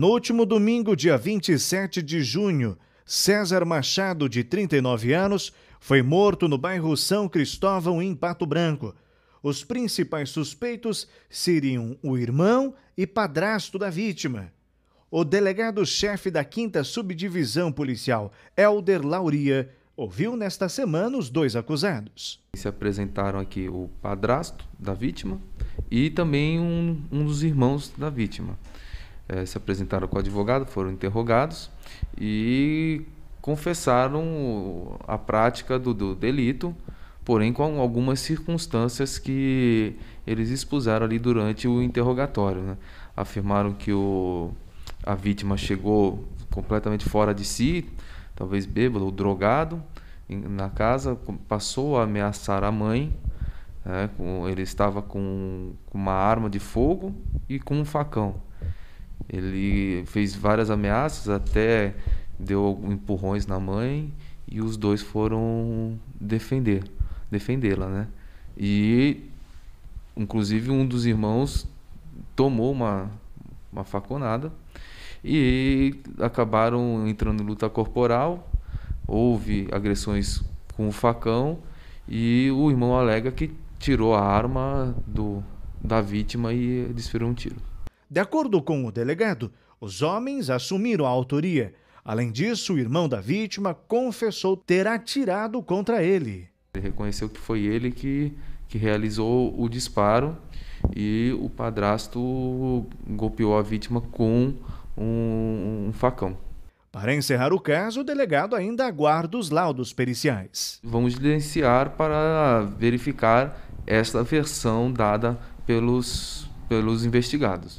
No último domingo, dia 27 de junho, César Machado, de 39 anos, foi morto no bairro São Cristóvão, em Pato Branco. Os principais suspeitos seriam o irmão e padrasto da vítima. O delegado-chefe da 5 Subdivisão Policial, Helder Lauria, ouviu nesta semana os dois acusados. Se apresentaram aqui o padrasto da vítima e também um, um dos irmãos da vítima. É, se apresentaram com o advogado, foram interrogados e confessaram a prática do, do delito, porém com algumas circunstâncias que eles expuseram ali durante o interrogatório. Né? Afirmaram que o, a vítima chegou completamente fora de si, talvez bêbado ou drogado, na casa, passou a ameaçar a mãe. Né? ele estava com, com uma arma de fogo e com um facão. Ele fez várias ameaças, até deu empurrões na mãe e os dois foram defender, defendê-la, né? E inclusive um dos irmãos tomou uma uma faconada e acabaram entrando em luta corporal. Houve agressões com o facão e o irmão alega que tirou a arma do da vítima e desferiu um tiro. De acordo com o delegado, os homens assumiram a autoria. Além disso, o irmão da vítima confessou ter atirado contra ele. Ele reconheceu que foi ele que, que realizou o disparo e o padrasto golpeou a vítima com um, um facão. Para encerrar o caso, o delegado ainda aguarda os laudos periciais. Vamos diligenciar para verificar esta versão dada pelos, pelos investigados.